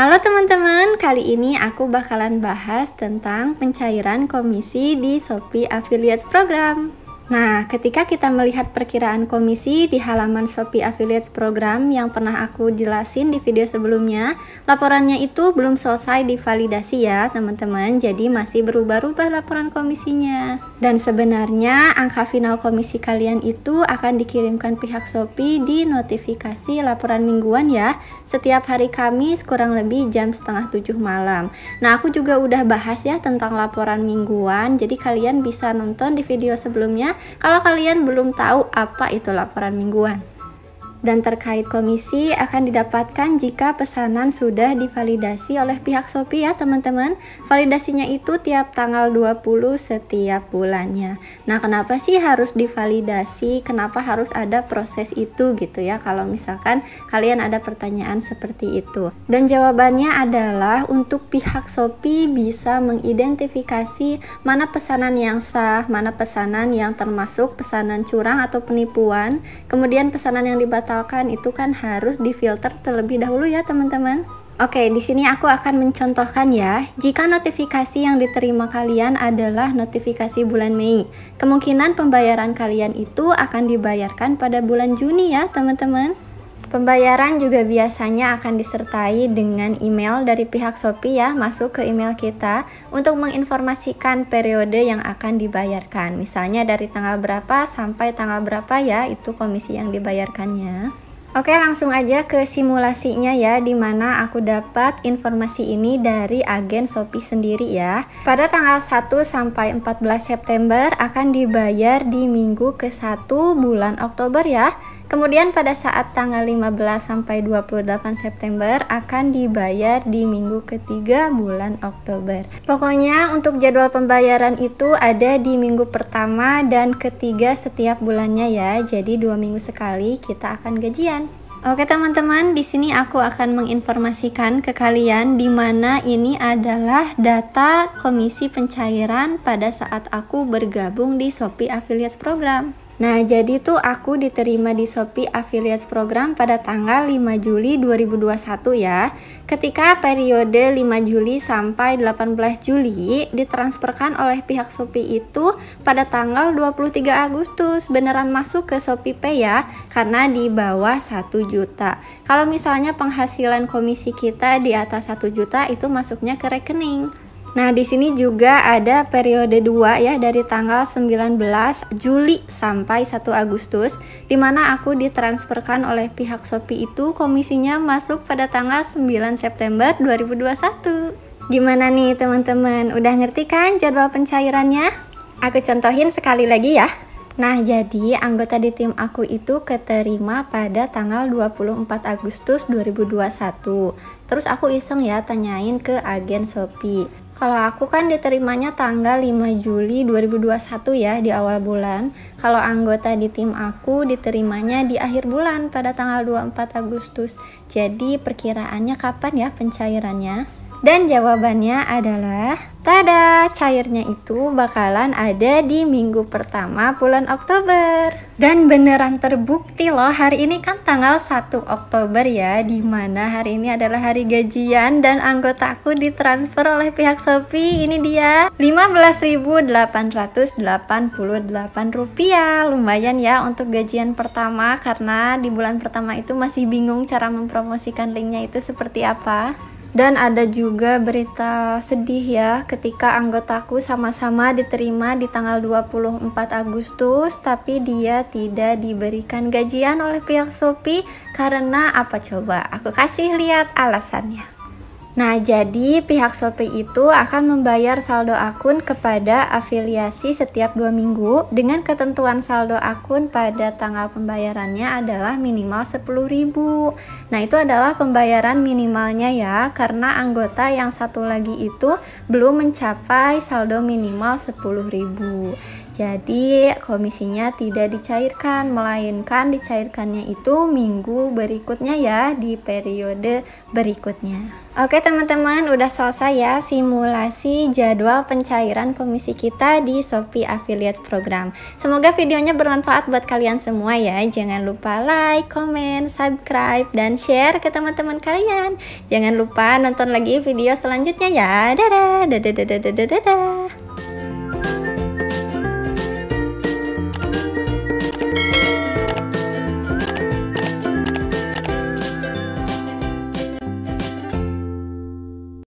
Halo teman-teman, kali ini aku bakalan bahas tentang pencairan komisi di Shopee Affiliates Program. Nah, ketika kita melihat perkiraan komisi di halaman Shopee Affiliates Program yang pernah aku jelasin di video sebelumnya, laporannya itu belum selesai divalidasi ya teman-teman, jadi masih berubah-ubah laporan komisinya. Dan sebenarnya angka final komisi kalian itu akan dikirimkan pihak Shopee di notifikasi laporan mingguan ya, setiap hari Kamis kurang lebih jam setengah tujuh malam. Nah, aku juga udah bahas ya tentang laporan mingguan, jadi kalian bisa nonton di video sebelumnya kalau kalian belum tahu apa itu laporan mingguan dan terkait komisi akan didapatkan jika pesanan sudah divalidasi oleh pihak Shopee ya teman-teman validasinya itu tiap tanggal 20 setiap bulannya nah kenapa sih harus divalidasi kenapa harus ada proses itu gitu ya kalau misalkan kalian ada pertanyaan seperti itu dan jawabannya adalah untuk pihak Shopee bisa mengidentifikasi mana pesanan yang sah mana pesanan yang termasuk pesanan curang atau penipuan kemudian pesanan yang dibatasi dibatalkan itu kan harus difilter terlebih dahulu ya teman-teman. Oke, di sini aku akan mencontohkan ya. Jika notifikasi yang diterima kalian adalah notifikasi bulan Mei, kemungkinan pembayaran kalian itu akan dibayarkan pada bulan Juni ya, teman-teman. Pembayaran juga biasanya akan disertai dengan email dari pihak Shopee ya masuk ke email kita untuk menginformasikan periode yang akan dibayarkan. Misalnya dari tanggal berapa sampai tanggal berapa ya itu komisi yang dibayarkannya. Oke langsung aja ke simulasinya ya Dimana aku dapat informasi ini dari agen Shopee sendiri ya Pada tanggal 1 sampai 14 September akan dibayar di minggu ke 1 bulan Oktober ya Kemudian pada saat tanggal 15 sampai 28 September akan dibayar di minggu ketiga bulan Oktober. Pokoknya untuk jadwal pembayaran itu ada di minggu pertama dan ketiga setiap bulannya ya. Jadi dua minggu sekali kita akan gajian. Oke teman-teman, di sini aku akan menginformasikan ke kalian di mana ini adalah data komisi pencairan pada saat aku bergabung di Shopee Affiliates Program. Nah, jadi tuh aku diterima di Shopee Affiliates Program pada tanggal 5 Juli 2021 ya. Ketika periode 5 Juli sampai 18 Juli ditransferkan oleh pihak Shopee itu pada tanggal 23 Agustus beneran masuk ke Shopee Pay ya karena di bawah 1 juta. Kalau misalnya penghasilan komisi kita di atas 1 juta itu masuknya ke rekening. Nah, di sini juga ada periode 2 ya dari tanggal 19 Juli sampai 1 Agustus di mana aku ditransferkan oleh pihak Shopee itu komisinya masuk pada tanggal 9 September 2021. Gimana nih teman-teman? Udah ngerti kan jadwal pencairannya? Aku contohin sekali lagi ya. Nah, jadi anggota di tim aku itu keterima pada tanggal 24 Agustus 2021. Terus aku iseng ya tanyain ke agen Shopee. Kalau aku kan diterimanya tanggal 5 Juli 2021 ya di awal bulan. Kalau anggota di tim aku diterimanya di akhir bulan pada tanggal 24 Agustus. Jadi perkiraannya kapan ya pencairannya? Dan jawabannya adalah Tada, cairnya itu bakalan ada di minggu pertama bulan Oktober. Dan beneran terbukti loh, hari ini kan tanggal 1 Oktober ya, dimana hari ini adalah hari gajian dan anggota aku ditransfer oleh pihak Shopee. Ini dia, delapan rupiah, Lumayan ya untuk gajian pertama, karena di bulan pertama itu masih bingung cara mempromosikan linknya itu seperti apa. Dan ada juga berita sedih ya ketika anggotaku sama-sama diterima di tanggal 24 Agustus tapi dia tidak diberikan gajian oleh pihak Shopee karena apa coba? Aku kasih lihat alasannya. Nah, jadi pihak Shopee itu akan membayar saldo akun kepada afiliasi setiap dua minggu dengan ketentuan saldo akun pada tanggal pembayarannya adalah minimal 10.000. Nah, itu adalah pembayaran minimalnya ya, karena anggota yang satu lagi itu belum mencapai saldo minimal 10.000. Jadi komisinya tidak dicairkan, melainkan dicairkannya itu minggu berikutnya ya di periode berikutnya. Oke teman-teman, udah selesai ya simulasi jadwal pencairan komisi kita di Shopee Affiliate Program. Semoga videonya bermanfaat buat kalian semua ya. Jangan lupa like, comment, subscribe, dan share ke teman-teman kalian. Jangan lupa nonton lagi video selanjutnya ya. Dadah, dadah, dadah, dadah, dadah.